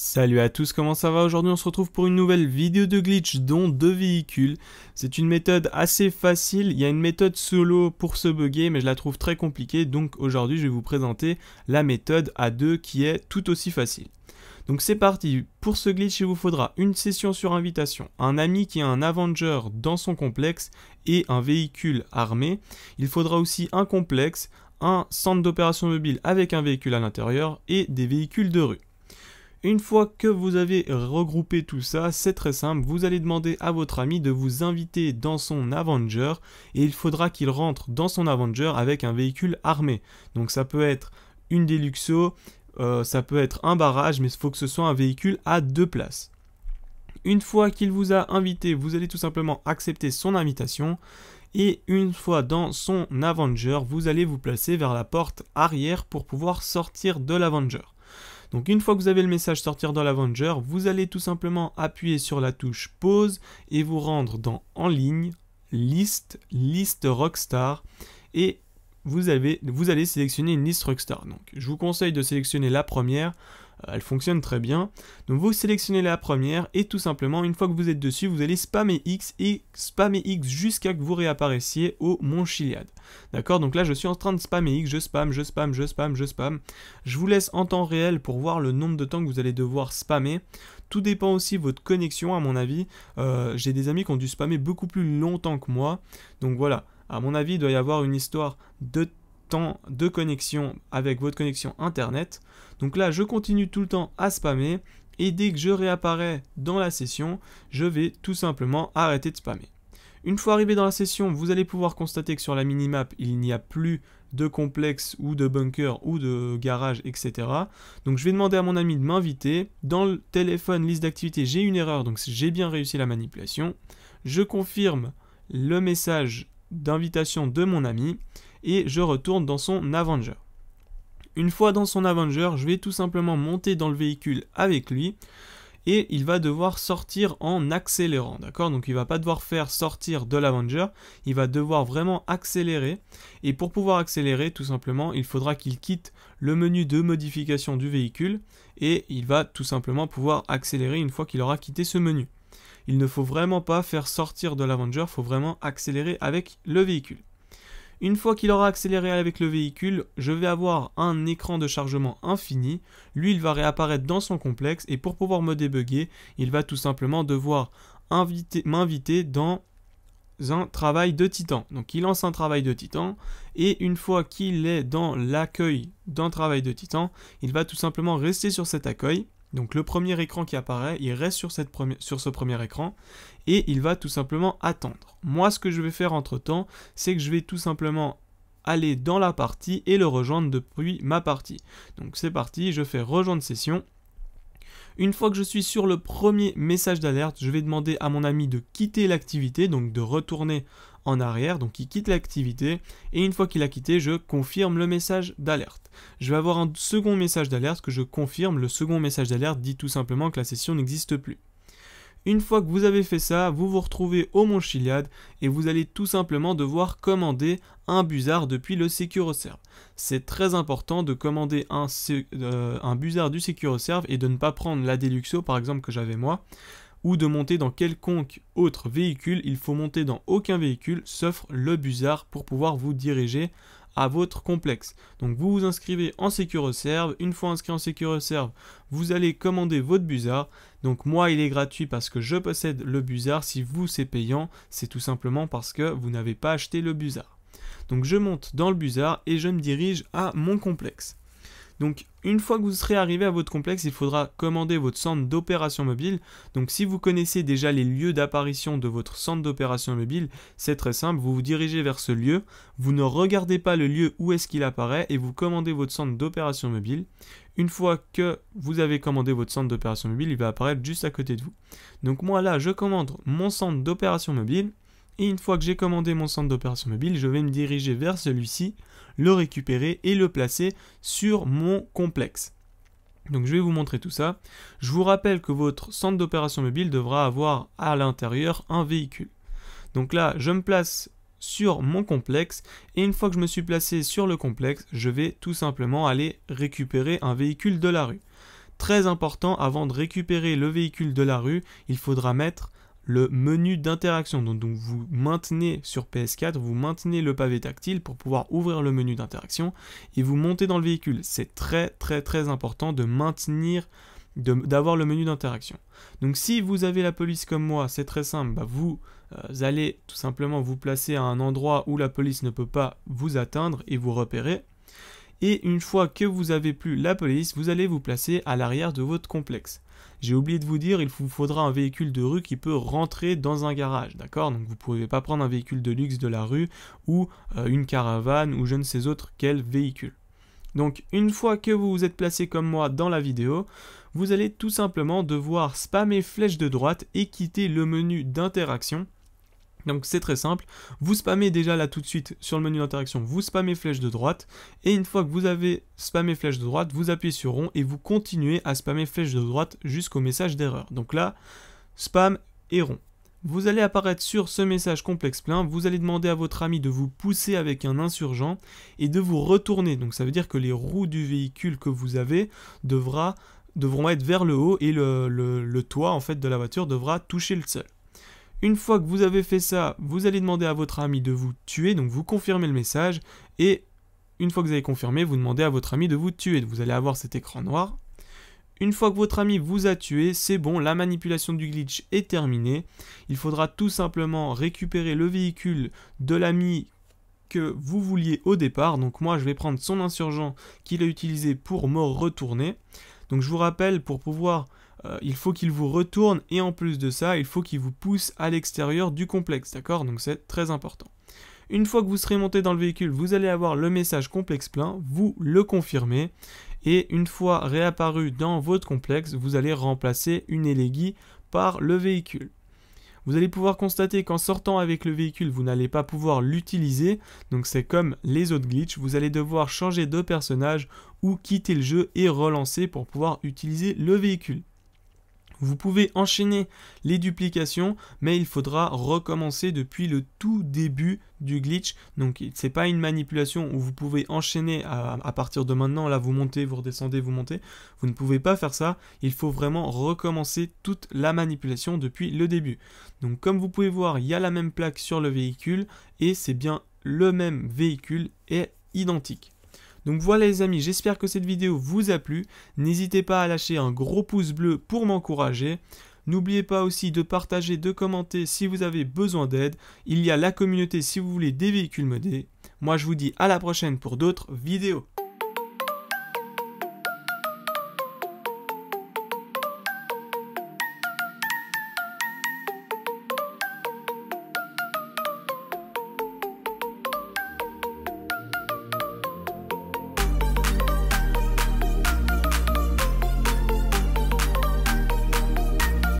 Salut à tous, comment ça va Aujourd'hui on se retrouve pour une nouvelle vidéo de glitch dont deux véhicules. C'est une méthode assez facile, il y a une méthode solo pour se bugger mais je la trouve très compliquée donc aujourd'hui je vais vous présenter la méthode à deux qui est tout aussi facile. Donc c'est parti, pour ce glitch il vous faudra une session sur invitation, un ami qui a un Avenger dans son complexe et un véhicule armé. Il faudra aussi un complexe, un centre d'opération mobile avec un véhicule à l'intérieur et des véhicules de rue. Une fois que vous avez regroupé tout ça, c'est très simple, vous allez demander à votre ami de vous inviter dans son Avenger et il faudra qu'il rentre dans son Avenger avec un véhicule armé. Donc ça peut être une Deluxo, euh, ça peut être un barrage, mais il faut que ce soit un véhicule à deux places. Une fois qu'il vous a invité, vous allez tout simplement accepter son invitation. Et une fois dans son Avenger, vous allez vous placer vers la porte arrière pour pouvoir sortir de l'Avenger. Donc une fois que vous avez le message sortir dans l'Avenger, vous allez tout simplement appuyer sur la touche pause et vous rendre dans en ligne, liste, liste Rockstar et vous, vous allez sélectionner une liste Rockstar. Donc je vous conseille de sélectionner la première elle fonctionne très bien. Donc vous sélectionnez la première et tout simplement une fois que vous êtes dessus vous allez spammer X et spammer X jusqu'à que vous réapparaissiez au Mont chiliad D'accord Donc là je suis en train de spammer X, je spam, je spam, je spam, je spam. Je vous laisse en temps réel pour voir le nombre de temps que vous allez devoir spammer. Tout dépend aussi de votre connexion à mon avis. Euh, j'ai des amis qui ont dû spammer beaucoup plus longtemps que moi. Donc voilà, à mon avis il doit y avoir une histoire de temps de connexion avec votre connexion Internet. Donc là, je continue tout le temps à spammer et dès que je réapparais dans la session, je vais tout simplement arrêter de spammer. Une fois arrivé dans la session, vous allez pouvoir constater que sur la minimap, il n'y a plus de complexe ou de bunker ou de garage, etc. Donc je vais demander à mon ami de m'inviter. Dans le téléphone, liste d'activité, j'ai une erreur, donc j'ai bien réussi la manipulation. Je confirme le message d'invitation de mon ami et je retourne dans son Avenger. Une fois dans son Avenger, je vais tout simplement monter dans le véhicule avec lui et il va devoir sortir en accélérant, d'accord Donc il va pas devoir faire sortir de l'Avenger, il va devoir vraiment accélérer et pour pouvoir accélérer, tout simplement, il faudra qu'il quitte le menu de modification du véhicule et il va tout simplement pouvoir accélérer une fois qu'il aura quitté ce menu. Il ne faut vraiment pas faire sortir de l'Avenger, il faut vraiment accélérer avec le véhicule. Une fois qu'il aura accéléré avec le véhicule, je vais avoir un écran de chargement infini. Lui, il va réapparaître dans son complexe et pour pouvoir me débugger, il va tout simplement devoir m'inviter dans un travail de titan. Donc il lance un travail de titan et une fois qu'il est dans l'accueil d'un travail de titan, il va tout simplement rester sur cet accueil donc le premier écran qui apparaît, il reste sur, ce premier écran et il va tout simplement attendre. Moi, ce que je vais faire entre-temps, c'est que je vais tout simplement aller dans la partie et le rejoindre depuis ma partie. Donc c'est parti, je fais rejoindre session. Une fois que je suis sur le premier message d'alerte, je vais demander à mon ami de quitter l'activité, donc de retourner en arrière, donc il quitte l'activité, et une fois qu'il a quitté, je confirme le message d'alerte. Je vais avoir un second message d'alerte que je confirme, le second message d'alerte dit tout simplement que la session n'existe plus. Une fois que vous avez fait ça, vous vous retrouvez au Mont chiliad et vous allez tout simplement devoir commander un busard depuis le serve C'est très important de commander un, euh, un busard du serve et de ne pas prendre la déluxo par exemple que j'avais moi ou de monter dans quelconque autre véhicule. Il faut monter dans aucun véhicule sauf le busard pour pouvoir vous diriger à votre complexe. Donc vous vous inscrivez en Reserve, Une fois inscrit en Reserve, vous allez commander votre busard. Donc moi, il est gratuit parce que je possède le busard. Si vous, c'est payant, c'est tout simplement parce que vous n'avez pas acheté le busard. Donc je monte dans le busard et je me dirige à mon complexe. Donc une fois que vous serez arrivé à votre complexe, il faudra commander votre centre d'opération mobile. Donc si vous connaissez déjà les lieux d'apparition de votre centre d'opération mobile, c'est très simple, vous vous dirigez vers ce lieu, vous ne regardez pas le lieu où est-ce qu'il apparaît et vous commandez votre centre d'opération mobile. Une fois que vous avez commandé votre centre d'opération mobile, il va apparaître juste à côté de vous. Donc moi là, je commande mon centre d'opération mobile et une fois que j'ai commandé mon centre d'opération mobile, je vais me diriger vers celui-ci, le récupérer et le placer sur mon complexe. Donc je vais vous montrer tout ça. Je vous rappelle que votre centre d'opération mobile devra avoir à l'intérieur un véhicule. Donc là, je me place sur mon complexe et une fois que je me suis placé sur le complexe, je vais tout simplement aller récupérer un véhicule de la rue. Très important, avant de récupérer le véhicule de la rue, il faudra mettre le menu d'interaction. Donc, vous maintenez sur PS4, vous maintenez le pavé tactile pour pouvoir ouvrir le menu d'interaction et vous montez dans le véhicule. C'est très très très important de maintenir d'avoir le menu d'interaction. Donc si vous avez la police comme moi, c'est très simple, bah, vous euh, allez tout simplement vous placer à un endroit où la police ne peut pas vous atteindre et vous repérer. Et une fois que vous avez plus la police, vous allez vous placer à l'arrière de votre complexe. J'ai oublié de vous dire, il vous faudra un véhicule de rue qui peut rentrer dans un garage, d'accord Donc vous ne pouvez pas prendre un véhicule de luxe de la rue ou euh, une caravane ou je ne sais autre quel véhicule. Donc une fois que vous vous êtes placé comme moi dans la vidéo, vous allez tout simplement devoir spammer flèche de droite et quitter le menu d'interaction donc c'est très simple, vous spammez déjà là tout de suite sur le menu d'interaction, vous spammez flèche de droite, et une fois que vous avez spammé flèche de droite, vous appuyez sur rond et vous continuez à spammer flèche de droite jusqu'au message d'erreur. Donc là, spam et rond. Vous allez apparaître sur ce message complexe plein, vous allez demander à votre ami de vous pousser avec un insurgent et de vous retourner. Donc ça veut dire que les roues du véhicule que vous avez devra, devront être vers le haut et le, le, toit en fait de la voiture devra toucher le sol. Une fois que vous avez fait ça, vous allez demander à votre ami de vous tuer, donc vous confirmez le message, et une fois que vous avez confirmé, vous demandez à votre ami de vous tuer. Vous allez avoir cet écran noir. Une fois que votre ami vous a tué, c'est bon, la manipulation du glitch est terminée. Il faudra tout simplement récupérer le véhicule de l'ami que vous vouliez au départ. Donc moi, je vais prendre son insurgent qu'il a utilisé pour me retourner. Donc je vous rappelle, pour pouvoir euh, il faut qu'il vous retourne et en plus de ça, il faut qu'il vous pousse à l'extérieur du complexe, d'accord Donc c'est très important. Une fois que vous serez monté dans le véhicule, vous allez avoir le message complexe plein, vous le confirmez, et une fois réapparu dans votre complexe, vous allez remplacer une élégie par le véhicule. Vous allez pouvoir constater qu'en sortant avec le véhicule, vous n'allez pas pouvoir l'utiliser, donc c'est comme les autres glitches, vous allez devoir changer de personnage ou quitter le jeu et relancer pour pouvoir utiliser le véhicule. Vous pouvez enchaîner les duplications, mais il faudra recommencer depuis le tout début du glitch. Donc n'est pas une manipulation où vous pouvez enchaîner à, partir de maintenant. Là vous montez, vous redescendez, vous montez. Vous ne pouvez pas faire ça. Il faut vraiment recommencer toute la manipulation depuis le début. Donc comme vous pouvez voir, il y a la même plaque sur le véhicule et c'est bien le même véhicule et identique. Donc voilà les amis, j'espère que cette vidéo vous a plu. N'hésitez pas à lâcher un gros pouce bleu pour m'encourager. N'oubliez pas aussi de partager, de commenter si vous avez besoin d'aide. Il y a la communauté si vous voulez des véhicules modés. Moi je vous dis à la prochaine pour d'autres vidéos.